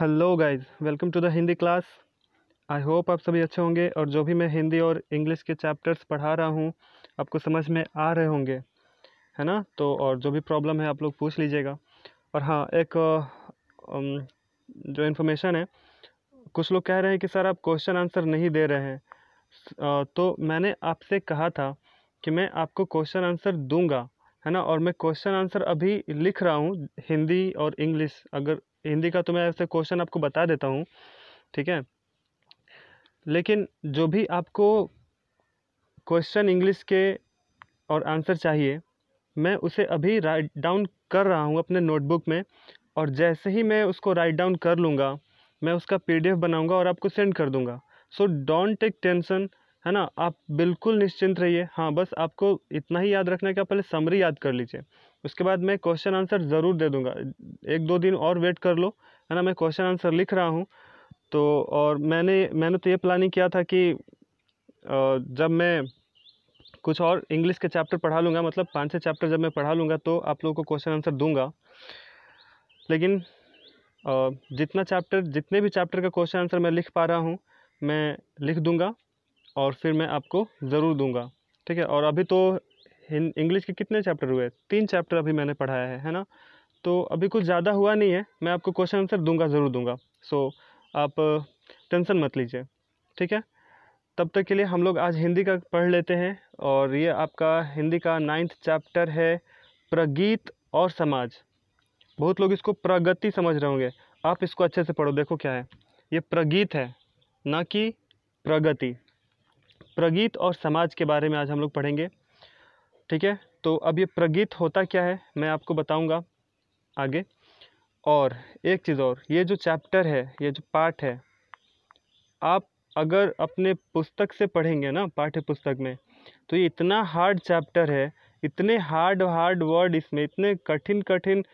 hello guys welcome to the Hindi class I hope आप सभी अच्छे होंगे और जो भी मैं हिंदी और इंग्लिश के चैप्टर्स पढ़ा रहा हूँ आपको समझ में आ रहे होंगे है ना तो और जो भी प्रॉब्लम है आप लोग पूछ लीजिएगा और हाँ एक जो इन्फॉर्मेशन है कुछ लोग कह रहे हैं कि सर आप क्वेश्चन आंसर नहीं दे रहे हैं तो मैंने आपसे कहा था कि मैं आपको क्वेश्चन आंसर दूंगा है ना और मैं क्वेश्चन आंसर अभी लिख रहा हूँ हिंदी और इंग्लिश अगर हिंदी का तो मैं ऐसे क्वेश्चन आपको बता देता हूँ ठीक है लेकिन जो भी आपको क्वेश्चन इंग्लिश के और आंसर चाहिए मैं उसे अभी राइट डाउन कर रहा हूँ अपने नोटबुक में और जैसे ही मैं उसको राइट डाउन कर लूँगा मैं उसका पीडीएफ बनाऊँगा और आपको सेंड कर दूँगा सो डोंट टेक टेंशन है ना आप बिल्कुल निश्चिंत रहिए हाँ बस आपको इतना ही याद रखना है कि आप पहले समरी याद कर लीजिए उसके बाद मैं क्वेश्चन आंसर ज़रूर दे दूँगा एक दो दिन और वेट कर लो है ना मैं क्वेश्चन आंसर लिख रहा हूँ तो और मैंने मैंने तो ये प्लानिंग किया था कि जब मैं कुछ और इंग्लिश के चैप्टर पढ़ा लूँगा मतलब पाँच छः चैप्टर जब मैं पढ़ा लूँगा तो आप लोगों को क्वेश्चन आंसर दूँगा लेकिन जितना चैप्टर जितने भी चैप्टर का क्वेश्चन आंसर मैं लिख पा रहा हूँ मैं लिख दूँगा और फिर मैं आपको ज़रूर दूँगा ठीक है और अभी तो इंग्लिश के कितने चैप्टर हुए तीन चैप्टर अभी मैंने पढ़ाया है है ना तो अभी कुछ ज़्यादा हुआ नहीं है मैं आपको क्वेश्चन आंसर दूंगा ज़रूर दूंगा सो आप टेंशन मत लीजिए ठीक है तब तक के लिए हम लोग आज हिंदी का पढ़ लेते हैं और ये आपका हिंदी का नाइन्थ चैप्टर है प्रगीत और समाज बहुत लोग इसको प्रगति समझ रहे होंगे आप इसको अच्छे से पढ़ो देखो क्या है ये प्रगीत है ना कि प्रगति प्रगीत और समाज के बारे में आज हम लोग पढ़ेंगे ठीक है तो अब ये प्रगीत होता क्या है मैं आपको बताऊंगा आगे और एक चीज़ और ये जो चैप्टर है ये जो पाठ है आप अगर अपने पुस्तक से पढ़ेंगे ना पाठ्य पुस्तक में तो ये इतना हार्ड चैप्टर है इतने हार्ड हार्ड वर्ड इसमें इतने कठिन कठिन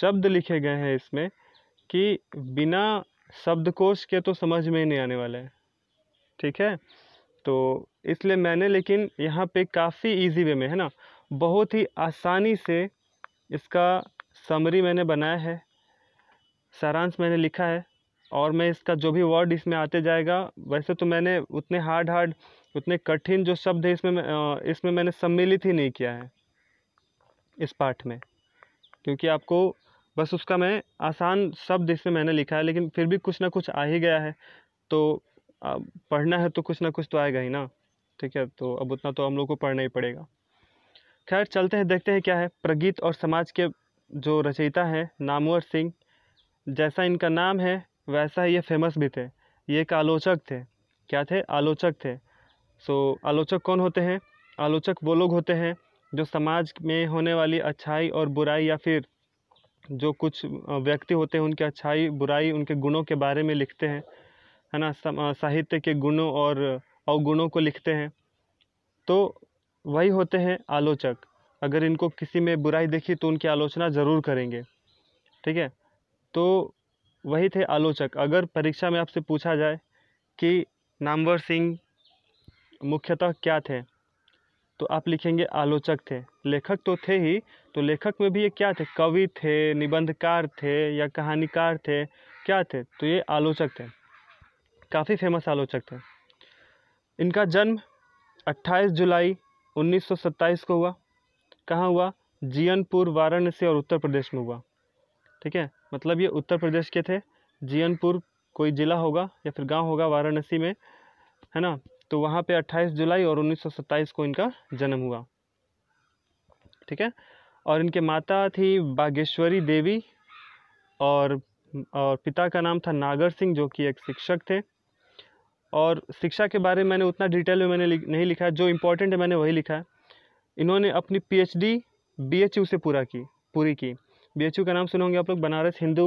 शब्द लिखे गए हैं इसमें कि बिना शब्दकोश के तो समझ में ही नहीं आने वाला है ठीक है तो इसलिए मैंने लेकिन यहाँ पे काफ़ी इजी वे में है ना बहुत ही आसानी से इसका समरी मैंने बनाया है सारांश मैंने लिखा है और मैं इसका जो भी वर्ड इसमें आते जाएगा वैसे तो मैंने उतने हार्ड हार्ड उतने कठिन जो शब्द है इसमें इसमें मैंने सम्मिलित ही नहीं किया है इस पाठ में क्योंकि आपको बस उसका मैं आसान शब्द इसमें मैंने लिखा है लेकिन फिर भी कुछ ना कुछ आ ही गया है तो अब पढ़ना है तो कुछ ना कुछ तो आएगा ही ना ठीक है तो अब उतना तो हम लोग को पढ़ना ही पड़ेगा खैर चलते हैं देखते हैं क्या है प्रगीत और समाज के जो रचयिता हैं नामवर सिंह जैसा इनका नाम है वैसा ही ये फेमस भी थे ये एक आलोचक थे क्या थे आलोचक थे सो आलोचक कौन होते हैं आलोचक वो लोग होते हैं जो समाज में होने वाली अच्छाई और बुराई या फिर जो कुछ व्यक्ति होते हैं उनकी अच्छाई बुराई उनके गुणों के बारे में लिखते हैं है ना साहित्य के गुणों और अवगुणों को लिखते हैं तो वही होते हैं आलोचक अगर इनको किसी में बुराई देखी तो उनकी आलोचना ज़रूर करेंगे ठीक है तो वही थे आलोचक अगर परीक्षा में आपसे पूछा जाए कि नामवर सिंह मुख्यतः क्या थे तो आप लिखेंगे आलोचक थे लेखक तो थे ही तो लेखक में भी ये क्या थे कवि थे निबंधकार थे या कहानीकार थे क्या थे तो ये आलोचक थे काफ़ी फेमस आलोचक थे इनका जन्म 28 जुलाई 1927 को हुआ कहाँ हुआ जीनपुर वाराणसी और उत्तर प्रदेश में हुआ ठीक है मतलब ये उत्तर प्रदेश के थे जियनपुर कोई ज़िला होगा या फिर गांव होगा वाराणसी में है ना तो वहाँ पे 28 जुलाई और 1927 को इनका जन्म हुआ ठीक है और इनके माता थी बागेश्वरी देवी और और पिता का नाम था नागर सिंह जो कि एक शिक्षक थे और शिक्षा के बारे में मैंने उतना डिटेल में मैंने नहीं लिखा है जो इम्पोर्टेंट है मैंने वही लिखा है इन्होंने अपनी पीएचडी बीएचयू से पूरा की पूरी की बीएचयू का नाम सुने होंगे आप लोग बनारस हिंदू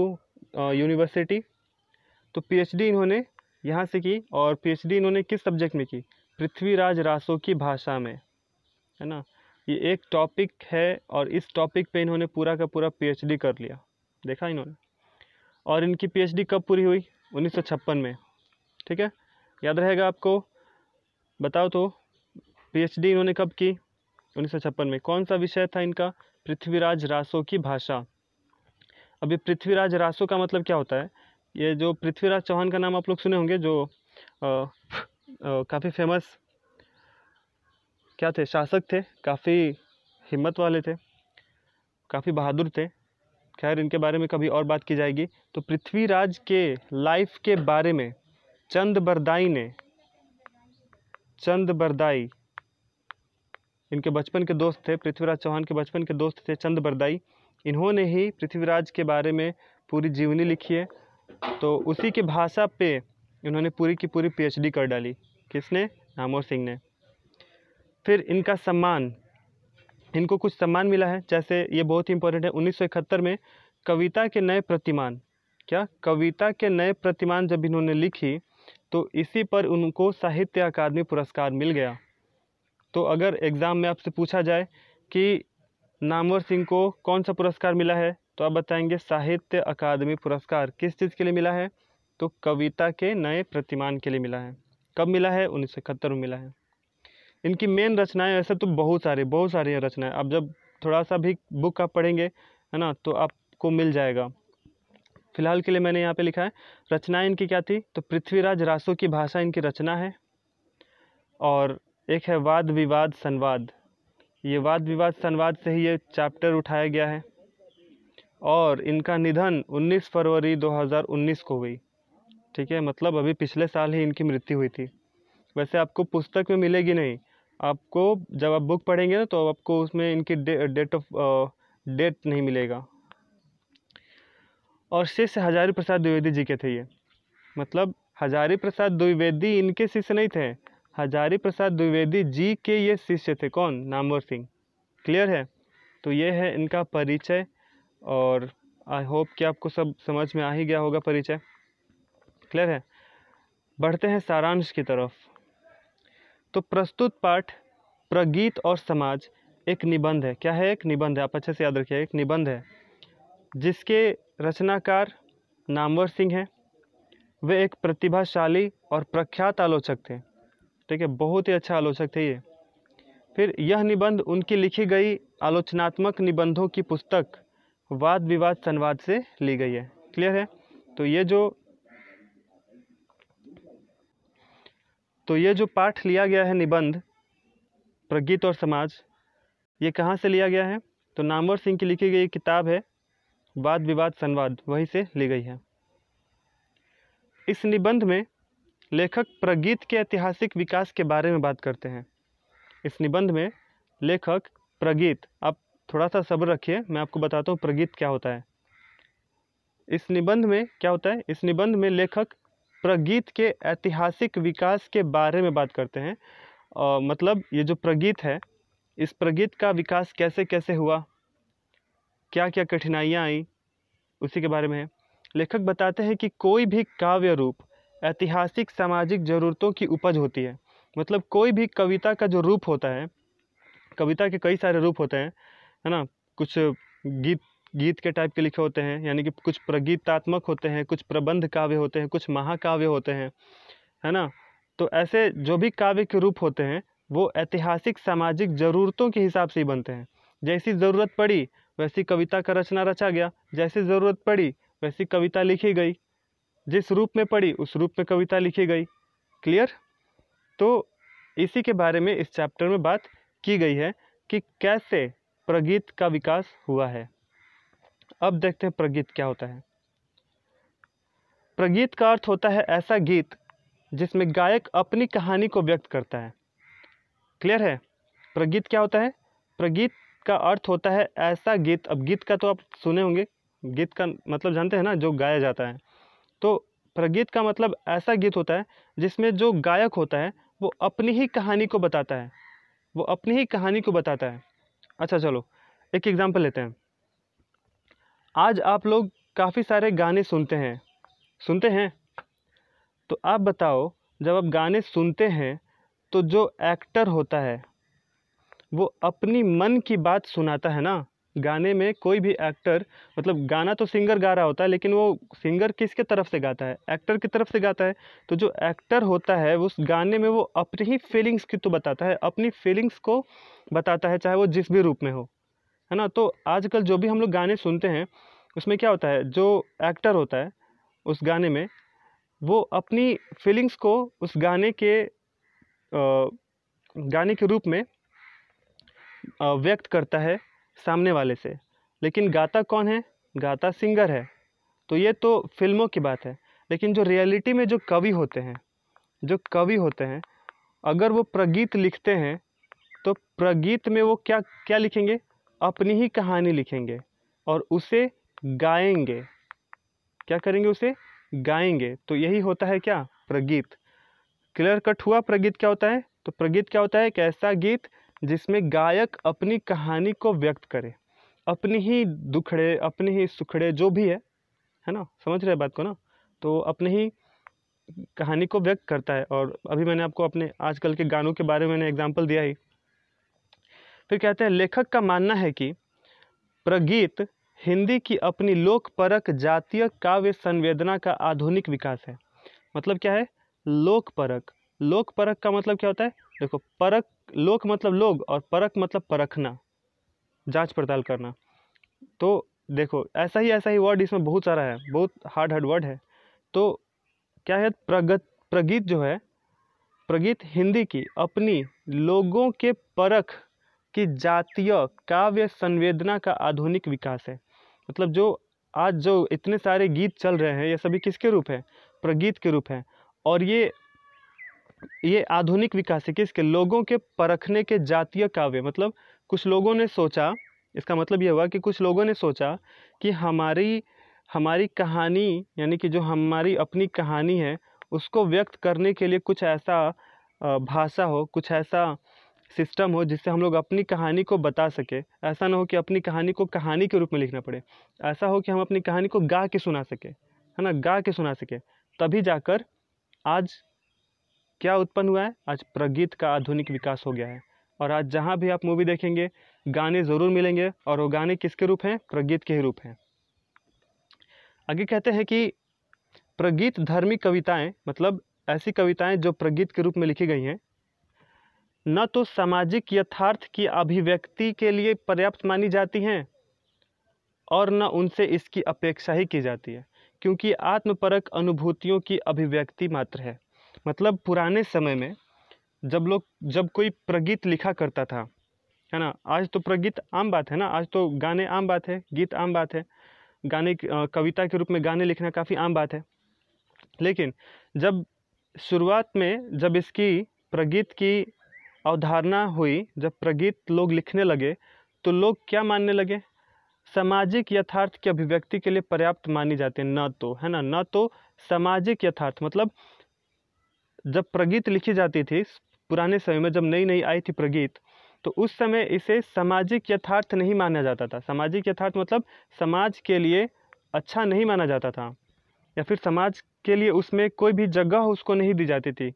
यूनिवर्सिटी तो पीएचडी इन्होंने यहाँ से की और पीएचडी इन्होंने किस सब्जेक्ट में की पृथ्वीराज रासो की भाषा में है ना ये एक टॉपिक है और इस टॉपिक पे इन्होंने पूरा का पूरा पीएचडी कर लिया देखा इन्होंने और इनकी पीएचडी कब पूरी हुई उन्नीस में ठीक है याद रहेगा आपको बताओ तो पीएचडी इन्होंने कब की उन्नीस में कौन सा विषय था इनका पृथ्वीराज रासो की भाषा अभी पृथ्वीराज रासो का मतलब क्या होता है ये जो पृथ्वीराज चौहान का नाम आप लोग सुने होंगे जो काफ़ी फेमस क्या थे शासक थे काफ़ी हिम्मत वाले थे काफ़ी बहादुर थे खैर इनके बारे में कभी और बात की जाएगी तो पृथ्वीराज के लाइफ के बारे में चंद बरदाई ने चंद बरदाई इनके बचपन के दोस्त थे पृथ्वीराज चौहान के बचपन के दोस्त थे चंद बरदाई इन्होंने ही पृथ्वीराज के बारे में पूरी जीवनी लिखी है तो उसी के भाषा पे इन्होंने पूरी की पूरी पीएचडी कर डाली किसने नामोर सिंह ने फिर इनका सम्मान इनको कुछ सम्मान मिला है जैसे ये बहुत ही इंपॉर्टेंट है उन्नीस में कविता के नए प्रतिमान क्या कविता के नए प्रतिमान जब इन्होंने लिखी तो इसी पर उनको साहित्य अकादमी पुरस्कार मिल गया तो अगर एग्ज़ाम में आपसे पूछा जाए कि नामवर सिंह को कौन सा पुरस्कार मिला है तो आप बताएंगे साहित्य अकादमी पुरस्कार किस चीज़ के लिए मिला है तो कविता के नए प्रतिमान के लिए मिला है कब मिला है उन्नीस में मिला है इनकी मेन रचनाएं ऐसे तो बहुत सारे बहुत सारी रचनाएं आप जब थोड़ा सा भी बुक आप पढ़ेंगे है ना तो आपको मिल जाएगा फिलहाल के लिए मैंने यहाँ पे लिखा है रचनाएं इनकी क्या थी तो पृथ्वीराज रासो की भाषा इनकी रचना है और एक है वाद विवाद संवाद ये वाद विवाद संवाद से ही ये चैप्टर उठाया गया है और इनका निधन 19 फरवरी 2019 को हुई ठीक है मतलब अभी पिछले साल ही इनकी मृत्यु हुई थी वैसे आपको पुस्तक में मिलेगी नहीं आपको जब आप बुक पढ़ेंगे ना तो आपको उसमें इनकी डे, डेट ऑफ डेट नहीं मिलेगा और शिष्य हजारी प्रसाद द्विवेदी जी के थे ये मतलब हजारी प्रसाद द्विवेदी इनके शिष्य नहीं थे हजारी प्रसाद द्विवेदी जी के ये शिष्य थे कौन नामवर सिंह क्लियर है तो ये है इनका परिचय और आई होप कि आपको सब समझ में आ ही गया होगा परिचय क्लियर है बढ़ते हैं सारांश की तरफ तो प्रस्तुत पाठ प्रगीत और समाज एक निबंध है क्या है एक निबंध है आप अच्छे से याद रखिए एक निबंध है जिसके रचनाकार नामवर सिंह हैं वे एक प्रतिभाशाली और प्रख्यात आलोचक थे ठीक है बहुत ही अच्छा आलोचक थे ये फिर यह निबंध उनकी लिखी गई आलोचनात्मक निबंधों की पुस्तक वाद विवाद संवाद से ली गई है क्लियर है तो ये जो तो ये जो पाठ लिया गया है निबंध प्रगीत और समाज ये कहाँ से लिया गया है तो नामवर सिंह की लिखी गई किताब है वाद विवाद संवाद वहीं से ली गई है इस निबंध में लेखक प्रगीत के ऐतिहासिक विकास के बारे में बात करते हैं इस निबंध में लेखक प्रगीत आप थोड़ा सा सब्र रखिए मैं आपको बताता हूँ प्रगीत क्या होता है इस निबंध में क्या होता है इस निबंध में लेखक प्रगीत के ऐतिहासिक विकास के बारे में बात करते हैं आ, मतलब ये जो प्रगीत है इस प्रगीत का विकास कैसे कैसे हुआ क्या क्या कठिनाइयाँ आई उसी के बारे में है लेखक बताते हैं कि कोई भी काव्य रूप ऐतिहासिक सामाजिक ज़रूरतों की उपज होती है मतलब कोई भी कविता का जो रूप होता है कविता के कई सारे रूप होते हैं है ना कुछ गीत गीत के टाइप के लिखे होते हैं यानी कि कुछ प्रगीतात्मक होते हैं कुछ प्रबंध काव्य होते हैं कुछ महाकाव्य होते हैं है ना तो ऐसे जो भी काव्य के रूप होते हैं वो ऐतिहासिक सामाजिक ज़रूरतों के हिसाब से ही बनते हैं जैसी ज़रूरत पड़ी वैसी कविता का रचना रचा गया जैसे ज़रूरत पड़ी वैसी कविता लिखी गई जिस रूप में पड़ी उस रूप में कविता लिखी गई क्लियर तो इसी के बारे में इस चैप्टर में बात की गई है कि कैसे प्रगीत का विकास हुआ है अब देखते हैं प्रगीत क्या होता है प्रगीत का अर्थ होता है ऐसा गीत जिसमें गायक अपनी कहानी को व्यक्त करता है क्लियर है प्रगीत क्या होता है प्रगीत का अर्थ होता है ऐसा गीत अब गीत का तो आप सुने होंगे गीत का मतलब जानते हैं ना जो गाया जाता है तो प्रगीत का मतलब ऐसा गीत होता है जिसमें जो गायक होता है वो अपनी ही कहानी को बताता है वो अपनी ही कहानी को बताता है अच्छा चलो एक एग्ज़ाम्पल लेते हैं आज आप लोग काफ़ी सारे गाने सुनते हैं सुनते हैं तो आप बताओ जब आप गाने सुनते हैं तो जो एक्टर होता है वो अपनी मन की बात सुनाता है ना गाने में कोई भी एक्टर मतलब गाना तो सिंगर गा रहा होता है लेकिन वो सिंगर किसके तरफ से गाता है एक्टर की तरफ से गाता है तो जो एक्टर होता है उस गाने में वो अपनी ही फीलिंग्स की तो बताता है अपनी फीलिंग्स को बताता है चाहे वो जिस भी रूप में हो है ना तो आजकल जो भी हम लोग गाने सुनते हैं उसमें क्या होता है जो एक्टर होता है उस गाने में वो अपनी फीलिंग्स को उस गाने के आ, गाने के रूप में व्यक्त करता है सामने वाले से लेकिन गाता कौन है गाता सिंगर है तो ये तो फिल्मों की बात है लेकिन जो रियलिटी में जो कवि होते हैं जो कवि होते हैं अगर वो प्रगीत लिखते हैं तो प्रगीत में वो क्या क्या लिखेंगे अपनी ही कहानी लिखेंगे और उसे गाएंगे क्या करेंगे उसे गाएंगे तो यही होता है क्या प्रगीत क्लियर कट हुआ प्रगीत क्या होता है तो प्रगीत क्या होता है एक ऐसा गीत जिसमें गायक अपनी कहानी को व्यक्त करे अपनी ही दुखड़े अपने ही सुखड़े जो भी है है ना समझ रहे बात को ना तो अपने ही कहानी को व्यक्त करता है और अभी मैंने आपको अपने आजकल के गानों के बारे में मैंने एग्जाम्पल दिया ही फिर कहते हैं लेखक का मानना है कि प्रगीत हिंदी की अपनी लोकपरक जातीय काव्य संवेदना का आधुनिक विकास है मतलब क्या है लोकपरक लोकपरक का मतलब क्या होता है देखो परख लोक मतलब लोग और परख मतलब परखना जांच पड़ताल करना तो देखो ऐसा ही ऐसा ही वर्ड इसमें बहुत सारा है बहुत हार्ड हार्ड वर्ड है तो क्या है प्रगत प्रगीत जो है प्रगीत हिंदी की अपनी लोगों के परख की जातीय काव्य संवेदना का आधुनिक विकास है मतलब जो आज जो इतने सारे गीत चल रहे हैं ये सभी किसके रूप है प्रगीत के रूप है और ये ये आधुनिक विकास है किसके लोगों के परखने के जातीय काव्य मतलब कुछ लोगों ने सोचा इसका मतलब यह हुआ कि कुछ लोगों ने सोचा कि हमारी हमारी कहानी यानी कि जो हमारी अपनी कहानी है उसको व्यक्त करने के लिए कुछ ऐसा भाषा हो कुछ ऐसा सिस्टम हो जिससे हम लोग अपनी कहानी को बता सके ऐसा ना हो कि अपनी कहानी को कहानी के रूप में लिखना पड़े ऐसा हो कि हम अपनी कहानी को गा के सुना सके है ना गा के सुना सके तभी जाकर आज क्या उत्पन्न हुआ है आज प्रगीत का आधुनिक विकास हो गया है और आज जहाँ भी आप मूवी देखेंगे गाने ज़रूर मिलेंगे और वो गाने किसके रूप हैं प्रगीत के ही रूप हैं आगे कहते हैं कि प्रगीत धर्मी कविताएं मतलब ऐसी कविताएं जो प्रगीत के रूप में लिखी गई हैं न तो सामाजिक यथार्थ की अभिव्यक्ति के लिए पर्याप्त मानी जाती हैं और न उनसे इसकी अपेक्षा ही की जाती है क्योंकि आत्मपरक अनुभूतियों की अभिव्यक्ति मात्र है मतलब पुराने समय में जब लोग जब कोई प्रगीत लिखा करता था है ना आज तो प्रगीत आम बात है ना आज तो गाने आम बात है गीत आम बात है गाने कविता के रूप में गाने लिखना काफ़ी आम बात है लेकिन जब शुरुआत में जब इसकी प्रगीत की अवधारणा हुई जब प्रगीत लोग लिखने लगे तो लोग क्या मानने लगे सामाजिक यथार्थ की अभिव्यक्ति के लिए पर्याप्त मानी जाती है न तो है ना न तो सामाजिक यथार्थ मतलब जब प्रगीत लिखी जाती थी पुराने समय में जब नई नई आई थी प्रगीत तो उस समय इसे सामाजिक यथार्थ नहीं माना जाता था सामाजिक यथार्थ मतलब समाज के लिए अच्छा नहीं माना जाता था या फिर समाज के लिए उसमें कोई भी जगह उसको नहीं दी जाती थी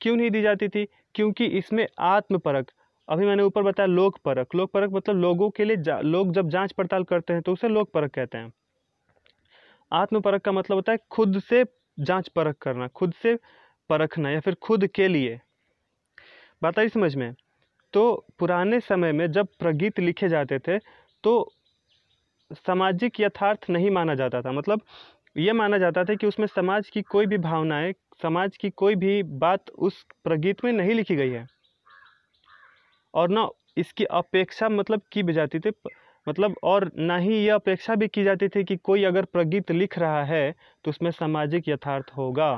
क्यों नहीं दी जाती थी क्योंकि इसमें आत्मपरक अभी मैंने ऊपर बताया लोकपरक लोकपरक मतलब लोगों के लिए लोग जब जांच पड़ताल करते हैं तो उसे लोकपरक कहते हैं आत्मपरक का मतलब होता है खुद से जांच परख करना खुद से परखना या फिर खुद के लिए बात आई समझ में तो पुराने समय में जब प्रगीत लिखे जाते थे तो सामाजिक यथार्थ नहीं माना जाता था मतलब ये माना जाता था कि उसमें समाज की कोई भी भावनाएं समाज की कोई भी बात उस प्रगीत में नहीं लिखी गई है और ना इसकी अपेक्षा मतलब की भी जाती थी मतलब और ना ही यह अपेक्षा भी की जाती थी कि कोई अगर प्रगीत लिख रहा है तो उसमें सामाजिक यथार्थ होगा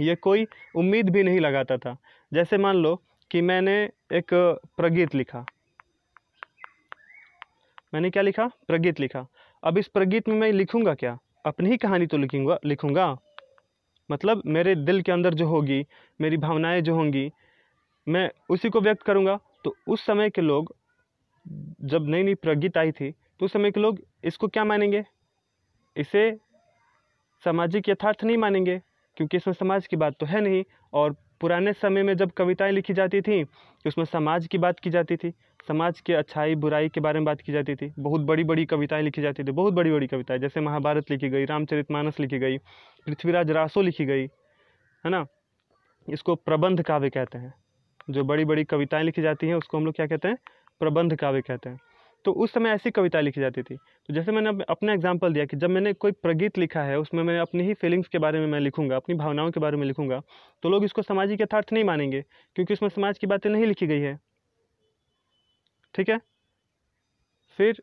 ये कोई उम्मीद भी नहीं लगाता था जैसे मान लो कि मैंने एक प्रगीत लिखा मैंने क्या लिखा प्रगीत लिखा अब इस प्रगीत में मैं लिखूँगा क्या अपनी ही कहानी तो लिखूँगा लिखूँगा मतलब मेरे दिल के अंदर जो होगी मेरी भावनाएं जो होंगी मैं उसी को व्यक्त करूँगा तो उस समय के लोग जब नई नई प्रगीत आई थी तो उस समय के लोग इसको क्या मानेंगे इसे सामाजिक यथार्थ नहीं मानेंगे क्योंकि इसमें समाज की बात तो है नहीं और पुराने समय में जब कविताएँ लिखी जाती थी तो उसमें समाज की बात की जाती थी समाज के अच्छाई बुराई के बारे में बात की जाती थी बहुत बड़ी बड़ी कविताएं लिखी जाती थी बहुत बड़ी बड़ी कविताएं जैसे महाभारत लिखी गई रामचरित लिखी गई पृथ्वीराज रासो लिखी गई है ना इसको प्रबंध काव्य कहते हैं जो बड़ी बड़ी कविताएँ लिखी जाती हैं उसको हम लोग क्या कहते हैं प्रबंध काव्य कहते हैं तो उस समय ऐसी कविता लिखी जाती थी तो जैसे मैंने अपना एग्जाम्पल दिया कि जब मैंने कोई प्रगीत लिखा है उसमें मैं अपनी ही फीलिंग्स के बारे में मैं लिखूंगा अपनी भावनाओं के बारे में लिखूंगा तो लोग इसको सामाजिक यथार्थ नहीं मानेंगे क्योंकि उसमें समाज की बातें नहीं लिखी गई है ठीक है फिर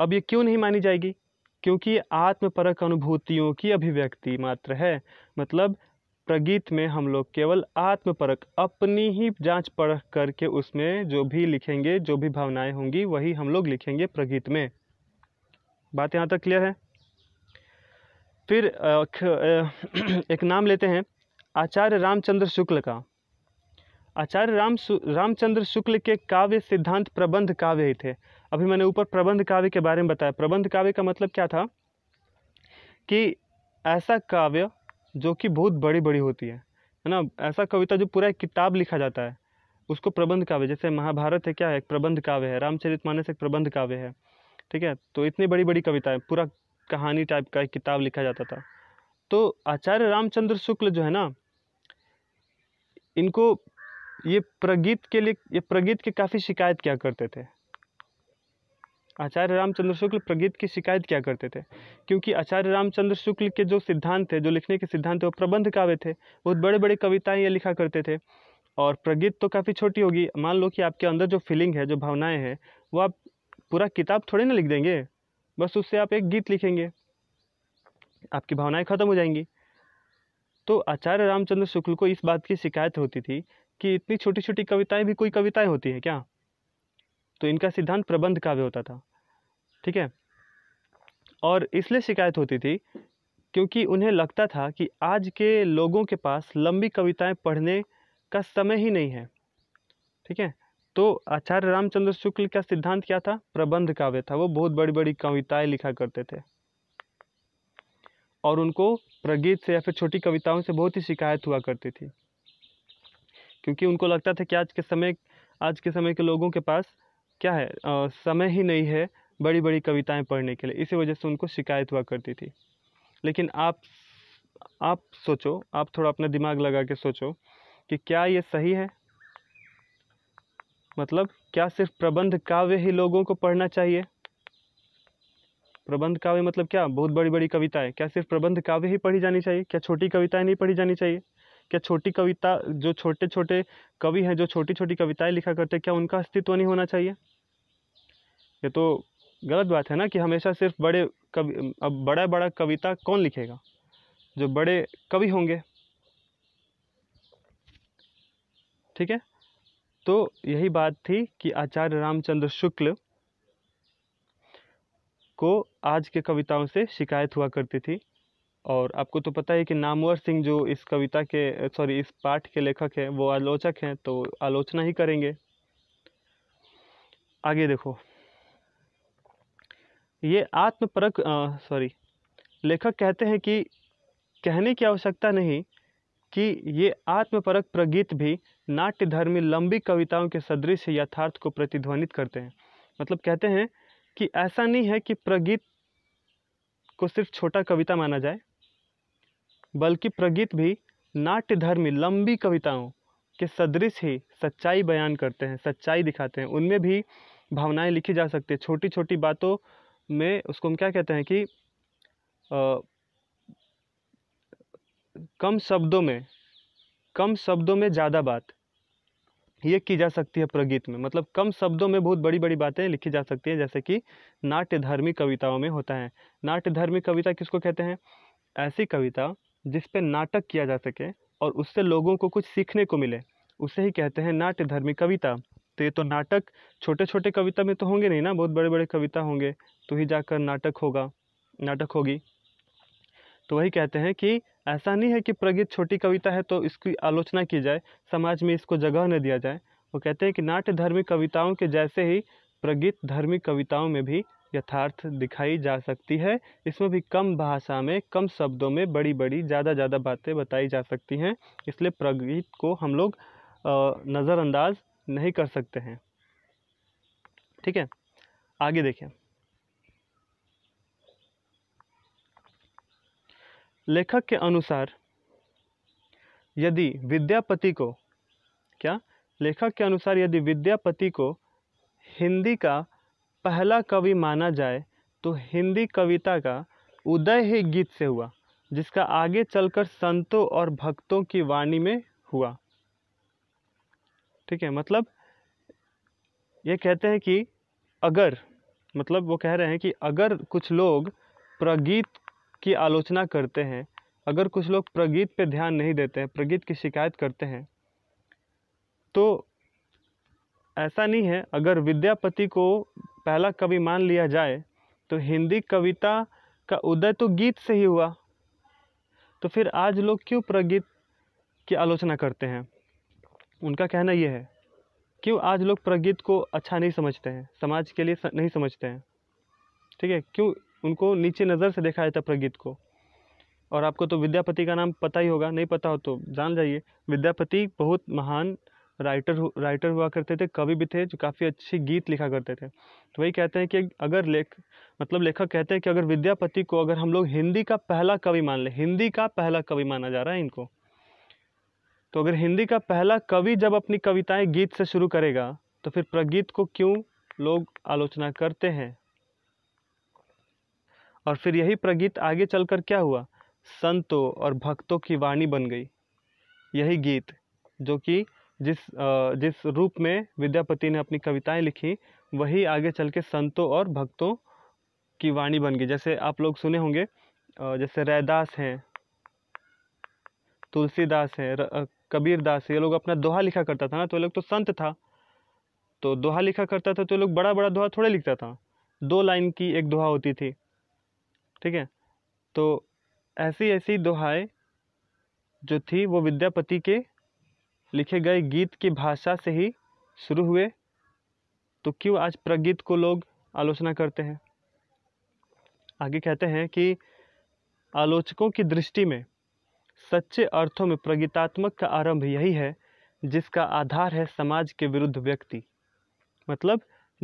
अब ये क्यों नहीं मानी जाएगी क्योंकि आत्मपरक अनुभूतियों की अभिव्यक्ति मात्र है मतलब प्रगीत में हम लोग केवल आत्मपरक अपनी ही जांच परख करके उसमें जो भी लिखेंगे जो भी भावनाएं होंगी वही हम लोग लिखेंगे प्रगीत में बात यहाँ तक क्लियर है फिर एक नाम लेते हैं आचार्य रामचंद्र शुक्ल का आचार्य राम रामचंद्र शुक्ल के काव्य सिद्धांत प्रबंध काव्य ही थे अभी मैंने ऊपर प्रबंध काव्य के बारे में बताया प्रबंध काव्य का मतलब क्या था कि ऐसा काव्य जो कि बहुत बड़ी बड़ी होती है है ना ऐसा कविता जो पूरा एक किताब लिखा जाता है उसको प्रबंध काव्य जैसे महाभारत है क्या है एक प्रबंध काव्य है रामचरित मानस एक प्रबंध काव्य है ठीक है तो इतनी बड़ी बड़ी कविताएं पूरा कहानी टाइप का एक किताब लिखा जाता था तो आचार्य रामचंद्र शुक्ल जो है ना इनको ये प्रगीत के लिए ये प्रगीत के काफ़ी शिकायत क्या करते थे आचार्य रामचंद्र शुक्ल प्रगीत की शिकायत क्या करते थे क्योंकि आचार्य रामचंद्र शुक्ल के जो सिद्धांत थे जो लिखने के सिद्धांत थे वो प्रबंध काव्य थे बहुत बड़े बड़े कविताएँ ये लिखा करते थे और प्रगीत तो काफ़ी छोटी होगी मान लो कि आपके अंदर जो फीलिंग है जो भावनाएँ हैं वो आप पूरा किताब थोड़े ना लिख देंगे बस उससे आप एक गीत लिखेंगे आपकी भावनाएं ख़त्म हो जाएंगी तो आचार्य रामचंद्र शुक्ल को इस बात की शिकायत होती थी कि इतनी छोटी छोटी कविताएं भी कोई कविताएं होती हैं क्या तो इनका सिद्धांत प्रबंध काव्य होता था ठीक है और इसलिए शिकायत होती थी क्योंकि उन्हें लगता था कि आज के लोगों के पास लंबी कविताएं पढ़ने का समय ही नहीं है ठीक है तो आचार्य रामचंद्र शुक्ल का सिद्धांत क्या था प्रबंध काव्य था वो बहुत बड़ी बड़ी कविताएं लिखा करते थे और उनको प्रगीत से या फिर छोटी कविताओं से बहुत ही शिकायत हुआ करती थी क्योंकि उनको लगता था कि आज के समय आज के समय के लोगों के पास क्या है आ, समय ही नहीं है बड़ी बड़ी कविताएं पढ़ने के लिए इसी वजह से उनको शिकायत हुआ करती थी लेकिन आप आप सोचो आप थोड़ा अपना दिमाग लगा के सोचो कि क्या ये सही है मतलब क्या सिर्फ प्रबंध काव्य ही लोगों को पढ़ना चाहिए प्रबंध काव्य मतलब क्या बहुत बड़ी बड़ी कविताएं क्या सिर्फ प्रबंध काव्य ही पढ़ी जानी चाहिए क्या छोटी कविताएं नहीं पढ़ी जानी चाहिए क्या छोटी कविता जो छोटे छोटे कवि हैं जो छोटी छोटी कविताएं लिखा करते हैं क्या उनका अस्तित्व नहीं होना चाहिए ये तो गलत बात है ना कि हमेशा सिर्फ बड़े कवि अब बड़ा बड़ा कविता कौन लिखेगा जो बड़े कवि होंगे ठीक है तो यही बात थी कि आचार्य रामचंद्र शुक्ल को आज के कविताओं से शिकायत हुआ करती थी और आपको तो पता है कि नामवर सिंह जो इस कविता के सॉरी इस पाठ के लेखक हैं वो आलोचक हैं तो आलोचना ही करेंगे आगे देखो ये आत्मपरक सॉरी लेखक कहते हैं कि कहने की आवश्यकता नहीं कि ये आत्मपरक प्रगीत भी नाट्यधर्मी लंबी कविताओं के सदृश यथार्थ को प्रतिध्वनित करते हैं मतलब कहते हैं कि ऐसा नहीं है कि प्रगीत को सिर्फ छोटा कविता माना जाए बल्कि प्रगीत भी नाट्यधर्मी लंबी कविताओं के सदृश ही सच्चाई बयान करते हैं सच्चाई दिखाते हैं उनमें भी भावनाएं लिखी जा सकती है छोटी छोटी बातों में उसको हम क्या कहते हैं कि आ, कम शब्दों में कम शब्दों में ज़्यादा बात ये की जा सकती है प्रगीत में मतलब कम शब्दों में बहुत बड़ी बड़ी बातें लिखी जा सकती हैं जैसे कि नाट्यधर्मी कविताओं में होता है नाट्यधर्मी कविता किसको कहते हैं ऐसी कविता जिस पर नाटक किया जा सके और उससे लोगों को कुछ सीखने को मिले उसे ही कहते हैं नाट्यधर्मी कविता तो ये तो नाटक छोटे छोटे कविता में तो होंगे नहीं ना बहुत बड़े बड़े कविता होंगे तो ही जाकर नाटक होगा नाटक होगी तो वही कहते हैं कि ऐसा नहीं है कि प्रगित छोटी कविता है तो इसकी आलोचना की जाए समाज में इसको जगह न दिया जाए वो कहते हैं कि नाट्य धर्मी कविताओं के जैसे ही प्रगित धर्मी कविताओं में भी यथार्थ दिखाई जा सकती है इसमें भी कम भाषा में कम शब्दों में बड़ी बड़ी ज़्यादा ज़्यादा बातें बताई जा सकती हैं इसलिए प्रगीत को हम लोग नज़रअंदाज नहीं कर सकते हैं ठीक है आगे देखें लेखक के अनुसार यदि विद्यापति को क्या लेखक के अनुसार यदि विद्यापति को हिंदी का पहला कवि माना जाए तो हिंदी कविता का उदय ही गीत से हुआ जिसका आगे चलकर संतों और भक्तों की वाणी में हुआ ठीक है मतलब ये कहते हैं कि अगर मतलब वो कह रहे हैं कि अगर कुछ लोग प्रगीत की आलोचना करते हैं अगर कुछ लोग प्रगीत पे ध्यान नहीं देते हैं प्रगीत की शिकायत करते हैं तो ऐसा नहीं है अगर विद्यापति को पहला कवि मान लिया जाए तो हिंदी कविता का उदय तो गीत से ही हुआ तो फिर आज लोग क्यों प्रगीत की आलोचना करते हैं उनका कहना यह है क्यों आज लोग प्रगीत को अच्छा नहीं समझते हैं समाज के लिए नहीं समझते हैं ठीक है क्यों उनको नीचे नज़र से देखा जाता है प्रगीत को और आपको तो विद्यापति का नाम पता ही होगा नहीं पता हो तो जान जाइए विद्यापति बहुत महान राइटर राइटर हुआ करते थे कवि भी थे जो काफ़ी अच्छे गीत लिखा करते थे तो वही कहते हैं कि अगर लेख मतलब लेखक कहते हैं कि अगर विद्यापति को अगर हम लोग हिंदी का पहला कवि मान लें हिंदी का पहला कवि माना जा रहा है इनको तो अगर हिंदी का पहला कवि जब अपनी कविताएं गीत से शुरू करेगा तो फिर प्रगीत को क्यों लोग आलोचना करते हैं और फिर यही प्रगीत आगे चलकर क्या हुआ संतों और भक्तों की वाणी बन गई यही गीत जो कि जिस जिस रूप में विद्यापति ने अपनी कविताएं लिखी वही आगे चल के संतों और भक्तों की वाणी बन गई जैसे आप लोग सुने होंगे जैसे रैदास हैं तुलसीदास हैं कबीर दास ये लोग अपना दोहा लिखा करता था ना तो ये लोग तो संत था तो दोहा लिखा करता था तो ये लोग बड़ा बड़ा दोहा थोड़े लिखता था दो लाइन की एक दोहा होती थी ठीक है तो ऐसी ऐसी दोहाएँ जो थी वो विद्यापति के लिखे गए गीत की भाषा से ही शुरू हुए तो क्यों आज प्रगीत को लोग आलोचना करते हैं आगे कहते हैं कि आलोचकों की दृष्टि में सच्चे अर्थों में प्रगीतात्मक का आरंभ यही है जिसका आधार है समाज के विरुद्ध व्यक्ति मतलब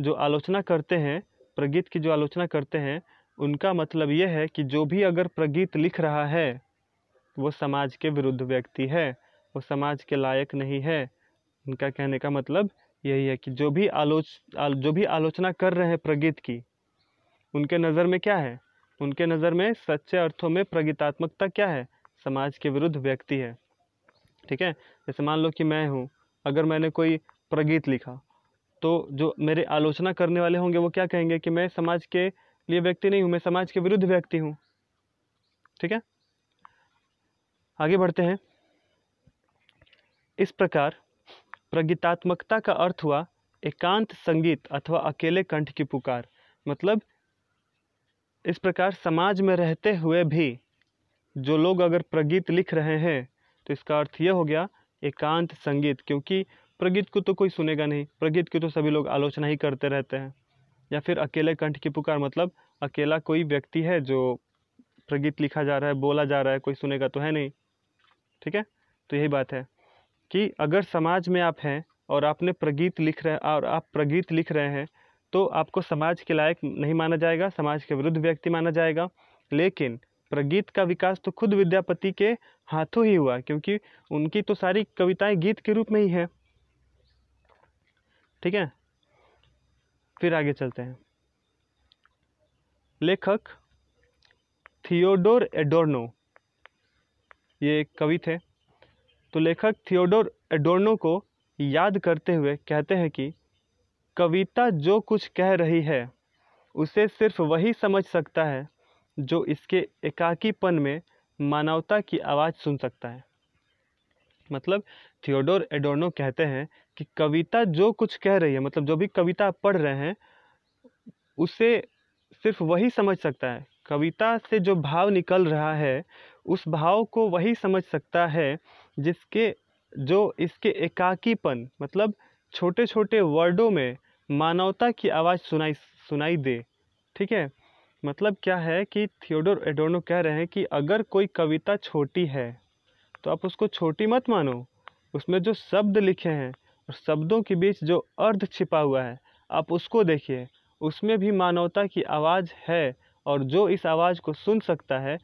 जो आलोचना करते हैं प्रगीत की जो आलोचना करते हैं उनका मतलब यह है कि जो भी अगर प्रगीत लिख रहा है वो समाज के विरुद्ध व्यक्ति है वो समाज के लायक नहीं है उनका कहने का मतलब यही है कि जो भी आलोच जो भी आलोचना कर रहे हैं प्रगीत की उनके नज़र में क्या है उनके नज़र में सच्चे अर्थों में प्रगीतात्मकता क्या है समाज के विरुद्ध व्यक्ति है ठीक है जैसे मान लो कि मैं हूँ अगर मैंने कोई प्रगीत लिखा तो जो मेरे आलोचना करने वाले होंगे वो क्या कहेंगे कि मैं समाज के लिए व्यक्ति नहीं हूँ मैं समाज के विरुद्ध व्यक्ति हूँ ठीक है आगे बढ़ते हैं इस प्रकार प्रगीतात्मकता का अर्थ हुआ एकांत संगीत अथवा अकेले कंठ की पुकार मतलब इस प्रकार समाज में रहते हुए भी जो लोग अगर प्रगीत लिख रहे हैं तो इसका अर्थ यह हो गया एकांत संगीत क्योंकि प्रगीत को तो कोई सुनेगा नहीं प्रगीत की तो सभी लोग आलोचना ही करते रहते हैं या फिर अकेले कंठ की पुकार मतलब अकेला कोई व्यक्ति है जो प्रगीत लिखा जा रहा है बोला जा रहा है कोई सुनेगा तो है नहीं ठीक है तो यही बात है कि अगर समाज में आप हैं और आपने प्रगीत लिख रहे और आप प्रगीत लिख रहे हैं तो आपको समाज के लायक नहीं माना जाएगा समाज के विरुद्ध व्यक्ति माना जाएगा लेकिन गीत का विकास तो खुद विद्यापति के हाथों ही हुआ क्योंकि उनकी तो सारी कविताएं गीत के रूप में ही है ठीक है फिर आगे चलते हैं लेखक थियोडोर एडोर्नो ये कवि थे तो लेखक थियोडोर एडोर्नो को याद करते हुए कहते हैं कि कविता जो कुछ कह रही है उसे सिर्फ वही समझ सकता है जो इसके एकाकीपन में मानवता की आवाज़ सुन सकता है मतलब थियोडोर एडोर्नो कहते हैं कि कविता जो कुछ कह रही है मतलब जो भी कविता पढ़ रहे हैं उसे सिर्फ वही समझ सकता है कविता से जो भाव निकल रहा है उस भाव को वही समझ सकता है जिसके जो इसके एकाकीपन मतलब छोटे छोटे वर्डों में मानवता की आवाज़ सुनाई सुनाई दे ठीक है मतलब क्या है कि थियोडोर एडोनो कह रहे हैं कि अगर कोई कविता छोटी है तो आप उसको छोटी मत मानो उसमें जो शब्द लिखे हैं और शब्दों के बीच जो अर्थ छिपा हुआ है आप उसको देखिए उसमें भी मानवता की आवाज़ है और जो इस आवाज़ को सुन सकता है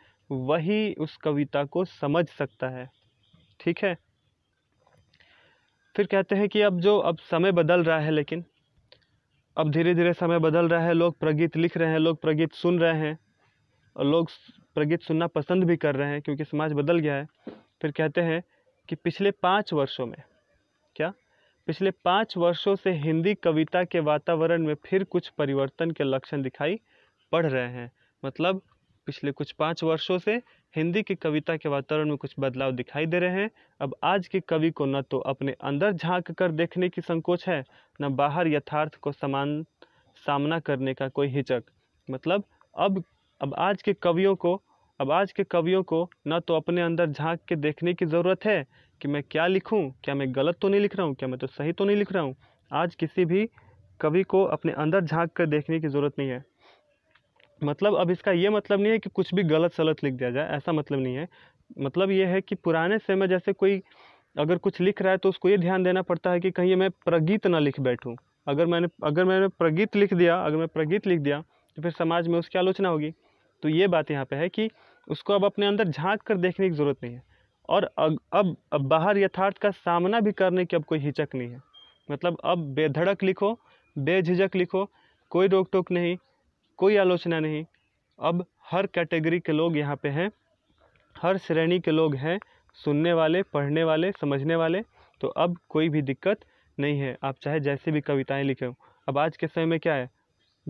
वही उस कविता को समझ सकता है ठीक है फिर कहते हैं कि अब जो अब समय बदल रहा है लेकिन अब धीरे धीरे समय बदल रहा है लोग प्रगीत लिख रहे हैं लोग प्रगीत सुन रहे हैं और लोग प्रगीत सुनना पसंद भी कर रहे हैं क्योंकि समाज बदल गया है फिर कहते हैं कि पिछले पाँच वर्षों में क्या पिछले पाँच वर्षों से हिंदी कविता के वातावरण में फिर कुछ परिवर्तन के लक्षण दिखाई पड़ रहे हैं मतलब पिछले कुछ पाँच वर्षों से हिंदी की कविता के वातावरण में कुछ बदलाव दिखाई दे रहे हैं अब आज के कवि को न तो अपने अंदर झांक कर देखने की संकोच है न बाहर यथार्थ को समान सामना करने का कोई हिचक मतलब अब अब आज के कवियों को अब आज के कवियों को न तो अपने अंदर झांक के देखने की ज़रूरत है कि मैं क्या लिखूं क्या मैं गलत तो नहीं लिख रहा हूं क्या मैं तो सही तो नहीं लिख रहा हूं आज किसी भी कवि को अपने अंदर झांक कर देखने की ज़रूरत नहीं है मतलब अब इसका ये मतलब नहीं है कि कुछ भी गलत सलत लिख दिया जाए ऐसा मतलब नहीं है मतलब ये है कि पुराने समय जैसे कोई अगर कुछ लिख रहा है तो उसको ये ध्यान देना पड़ता है कि कहीं मैं प्रगीत ना लिख बैठूँ अगर मैंने अगर मैंने प्रगीत लिख दिया अगर मैं प्रगीत लिख दिया तो फिर समाज में उसकी आलोचना होगी तो ये बात यहाँ पे है कि उसको अब अपने अंदर झांक कर देखने की ज़रूरत नहीं है और अब अब, अब बाहर यथार्थ का सामना भी करने की अब कोई हिचक नहीं है मतलब अब बेधड़क लिखो बेझिझक लिखो कोई रोक टोक नहीं कोई आलोचना नहीं अब हर कैटेगरी के लोग यहाँ पे हैं हर श्रेणी के लोग हैं सुनने वाले पढ़ने वाले समझने वाले तो अब कोई भी दिक्कत नहीं है आप चाहे जैसे भी कविताएं हो अब आज के समय में क्या है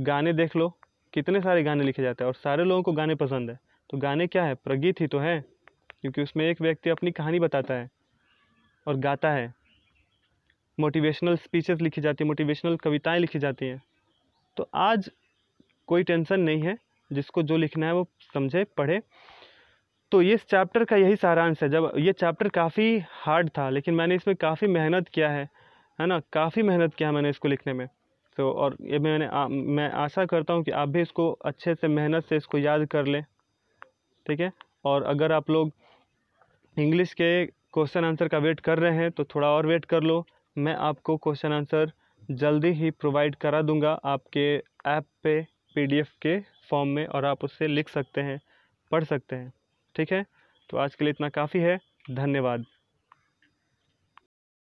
गाने देख लो कितने सारे गाने लिखे जाते हैं और सारे लोगों को गाने पसंद है तो गाने क्या है प्रगीत ही तो हैं क्योंकि उसमें एक व्यक्ति अपनी कहानी बताता है और गाता है मोटिवेशनल स्पीचेस लिखी जाती है मोटिवेशनल कविताएं लिखी जाती हैं तो आज कोई टेंशन नहीं है जिसको जो लिखना है वो समझे पढ़े तो ये चैप्टर का यही सारांश है जब ये चैप्टर काफ़ी हार्ड था लेकिन मैंने इसमें काफ़ी मेहनत किया है है ना काफ़ी मेहनत किया मैंने इसको लिखने में तो और ये मैंने आ, मैं आशा करता हूँ कि आप भी इसको अच्छे से मेहनत से इसको याद कर लें ठीक है और अगर आप लोग इंग्लिश के क्वेश्चन आंसर का वेट कर रहे हैं तो थोड़ा और वेट कर लो मैं आपको क्वेश्चन आंसर जल्दी ही प्रोवाइड करा दूंगा आपके ऐप पे पी के फॉर्म में और आप उससे लिख सकते हैं पढ़ सकते हैं ठीक है तो आज के लिए इतना काफ़ी है धन्यवाद